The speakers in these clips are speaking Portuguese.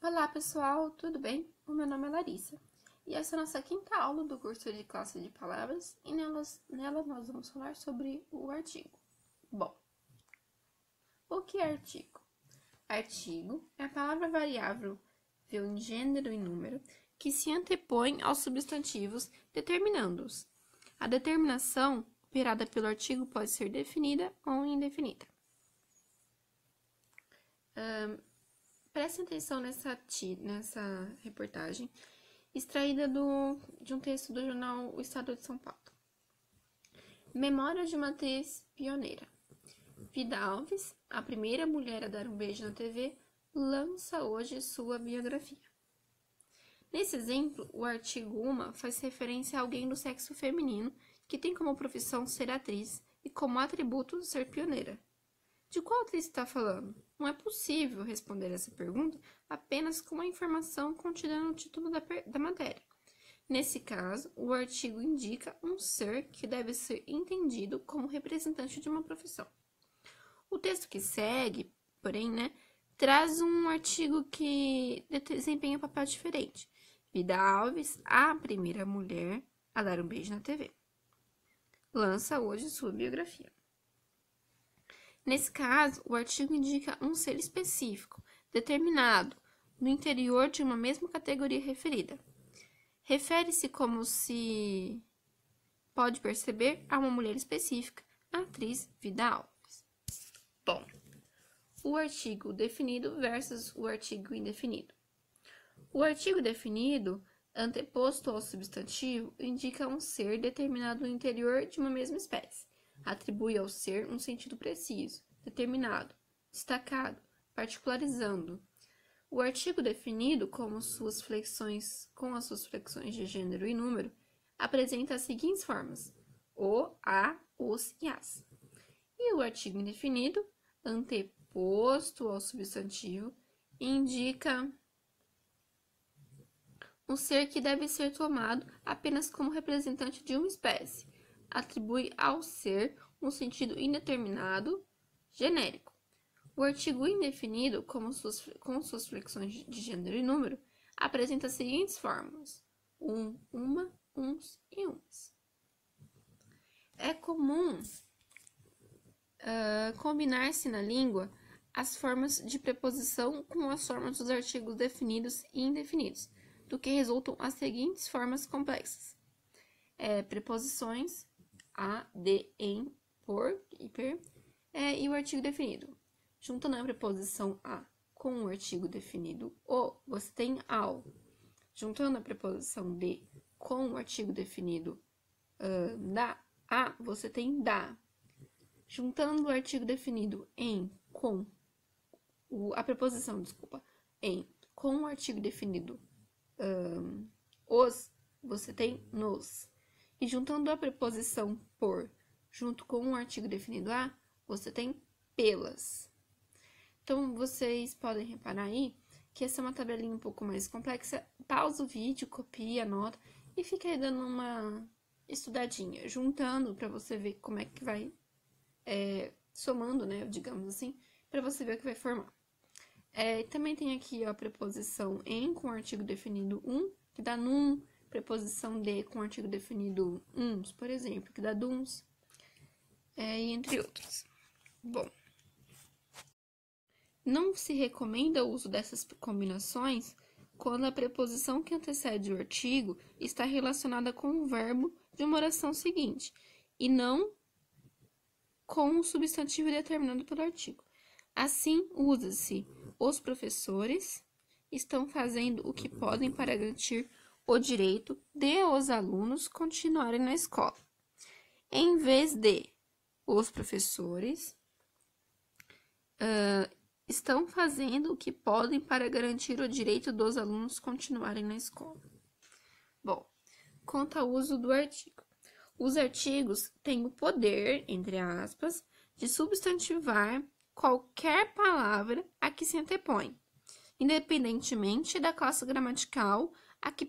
Olá pessoal, tudo bem? O meu nome é Larissa e essa é a nossa quinta aula do curso de classe de palavras e nelas, nela nós vamos falar sobre o artigo. Bom, o que é artigo? Artigo é a palavra variável em gênero e número que se antepõe aos substantivos determinando-os. A determinação operada pelo artigo pode ser definida ou indefinida. Preste atenção nessa, nessa reportagem, extraída do, de um texto do jornal O Estado de São Paulo. Memória de uma atriz pioneira. Vida Alves, a primeira mulher a dar um beijo na TV, lança hoje sua biografia. Nesse exemplo, o artigo uma faz referência a alguém do sexo feminino que tem como profissão ser atriz e como atributo ser pioneira. De qual atriz está falando? Não é possível responder essa pergunta apenas com a informação contida no título da, da matéria. Nesse caso, o artigo indica um ser que deve ser entendido como representante de uma profissão. O texto que segue, porém, né, traz um artigo que desempenha um papel diferente. Vida Alves, a primeira mulher a dar um beijo na TV, lança hoje sua biografia. Nesse caso, o artigo indica um ser específico, determinado, no interior de uma mesma categoria referida. Refere-se, como se pode perceber, a uma mulher específica, a atriz Vida Alves. Bom, o artigo definido versus o artigo indefinido. O artigo definido, anteposto ao substantivo, indica um ser determinado no interior de uma mesma espécie atribui ao ser um sentido preciso, determinado, destacado, particularizando. O artigo definido como suas flexões com as suas flexões de gênero e número apresenta as seguintes formas: o, a, os e as. E o artigo indefinido, anteposto ao substantivo, indica um ser que deve ser tomado apenas como representante de uma espécie, atribui ao ser um sentido indeterminado, genérico. O artigo indefinido, como suas, com suas flexões de gênero e número, apresenta as seguintes formas: um, uma, uns e uns. É comum uh, combinar-se na língua as formas de preposição com as formas dos artigos definidos e indefinidos, do que resultam as seguintes formas complexas: é, preposições, a, d, em, por, hiper, é, e o artigo definido. Juntando a preposição a com o artigo definido o, você tem ao. Juntando a preposição de com o artigo definido uh, da, a, você tem da. Juntando o artigo definido em com o, a preposição, desculpa, em com o artigo definido um, os, você tem nos. E juntando a preposição por junto com o um artigo definido a, você tem pelas. Então, vocês podem reparar aí que essa é uma tabelinha um pouco mais complexa. Pausa o vídeo, copia, anota e fica aí dando uma estudadinha, juntando para você ver como é que vai é, somando, né, digamos assim, para você ver o que vai formar. É, também tem aqui ó, a preposição em com o artigo definido um, que dá num, preposição de com artigo definido uns, por exemplo, que dá duns, é, e entre outros. Bom, não se recomenda o uso dessas combinações quando a preposição que antecede o artigo está relacionada com o verbo de uma oração seguinte e não com o substantivo determinado pelo artigo. Assim, usa-se os professores estão fazendo o que podem para garantir o direito de os alunos continuarem na escola, em vez de os professores uh, estão fazendo o que podem para garantir o direito dos alunos continuarem na escola. Bom, quanto ao uso do artigo. Os artigos têm o poder, entre aspas, de substantivar qualquer palavra a que se antepõe, independentemente da classe gramatical a que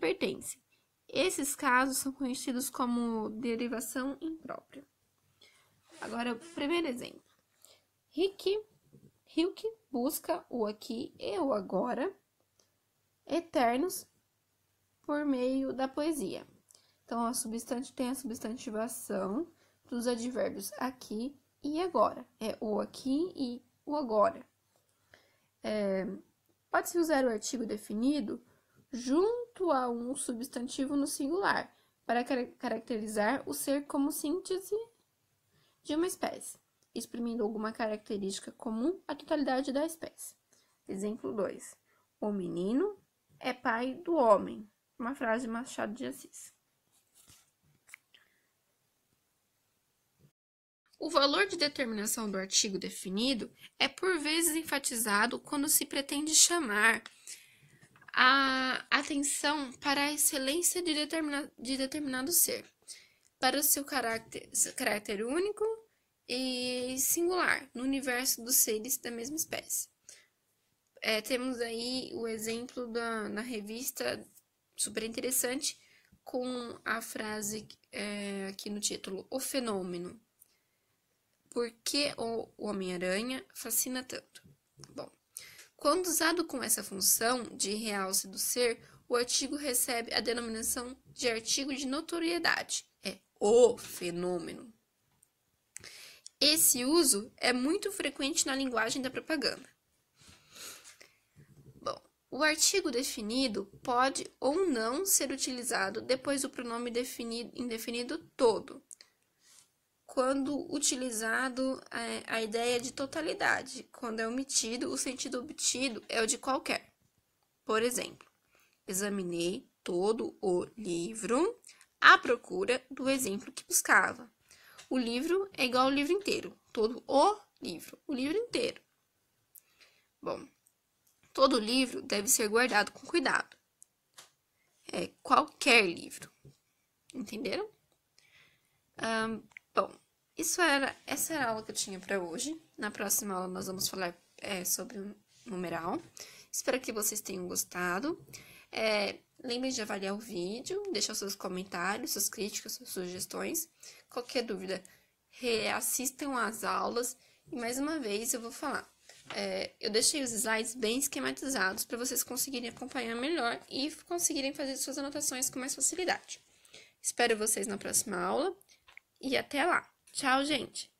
Esses casos são conhecidos como derivação imprópria. Agora, o primeiro exemplo. Rick, Hilke busca o aqui e o agora eternos por meio da poesia. Então, a substante tem a substantivação dos advérbios aqui e agora. É o aqui e o agora. É, Pode-se usar o artigo definido junto a um substantivo no singular, para car caracterizar o ser como síntese de uma espécie, exprimindo alguma característica comum à totalidade da espécie. Exemplo 2. O menino é pai do homem. Uma frase de Machado de Assis. O valor de determinação do artigo definido é por vezes enfatizado quando se pretende chamar a atenção para a excelência de, determina, de determinado ser, para o seu caráter, seu caráter único e singular no universo dos seres da mesma espécie. É, temos aí o exemplo da, na revista super interessante com a frase é, aqui no título O Fenômeno. Por que o Homem-Aranha fascina tanto? Bom, quando usado com essa função de realce do ser, o artigo recebe a denominação de artigo de notoriedade. É o fenômeno. Esse uso é muito frequente na linguagem da propaganda. Bom, o artigo definido pode ou não ser utilizado depois do pronome definido, indefinido todo quando utilizado a, é, a ideia de totalidade. Quando é omitido, o sentido obtido é o de qualquer. Por exemplo, examinei todo o livro à procura do exemplo que buscava. O livro é igual ao livro inteiro, todo o livro, o livro inteiro. Bom, todo livro deve ser guardado com cuidado. É qualquer livro. Entenderam? Um, Bom, isso era, essa era a aula que eu tinha para hoje. Na próxima aula nós vamos falar é, sobre o numeral. Espero que vocês tenham gostado. É, lembrem de avaliar o vídeo, deixar seus comentários, suas críticas, suas sugestões. Qualquer dúvida, reassistam às aulas. E mais uma vez eu vou falar. É, eu deixei os slides bem esquematizados para vocês conseguirem acompanhar melhor e conseguirem fazer suas anotações com mais facilidade. Espero vocês na próxima aula e até lá. Tchau, gente!